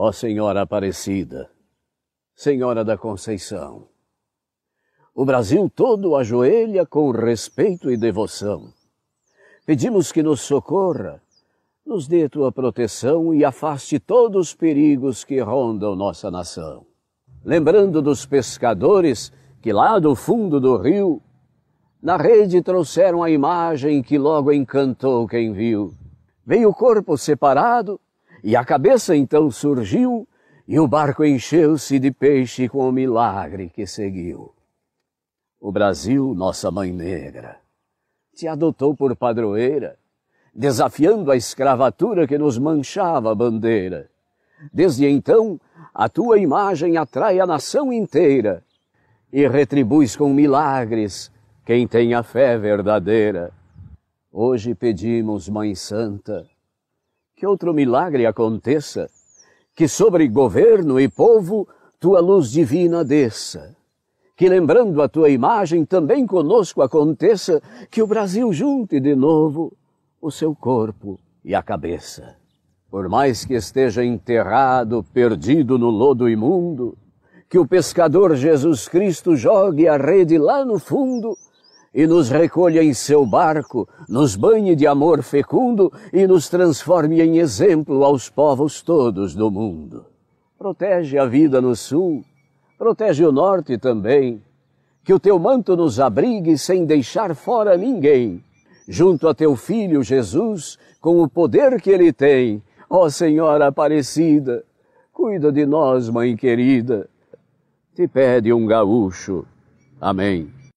Ó Senhora Aparecida, Senhora da Conceição, o Brasil todo ajoelha com respeito e devoção. Pedimos que nos socorra, nos dê tua proteção e afaste todos os perigos que rondam nossa nação. Lembrando dos pescadores que lá do fundo do rio, na rede trouxeram a imagem que logo encantou quem viu. Veio o corpo separado, e a cabeça então surgiu, e o barco encheu-se de peixe com o milagre que seguiu. O Brasil, nossa mãe negra, te adotou por padroeira, desafiando a escravatura que nos manchava a bandeira. Desde então, a tua imagem atrai a nação inteira e retribuis com milagres quem tem a fé verdadeira. Hoje pedimos, Mãe Santa, que outro milagre aconteça, que sobre governo e povo tua luz divina desça. Que lembrando a tua imagem também conosco aconteça que o Brasil junte de novo o seu corpo e a cabeça. Por mais que esteja enterrado, perdido no lodo imundo, que o pescador Jesus Cristo jogue a rede lá no fundo e nos recolha em seu barco, nos banhe de amor fecundo e nos transforme em exemplo aos povos todos do mundo. Protege a vida no sul, protege o norte também, que o teu manto nos abrigue sem deixar fora ninguém. Junto a teu filho Jesus, com o poder que ele tem, ó Senhora Aparecida, cuida de nós, mãe querida. Te pede um gaúcho. Amém.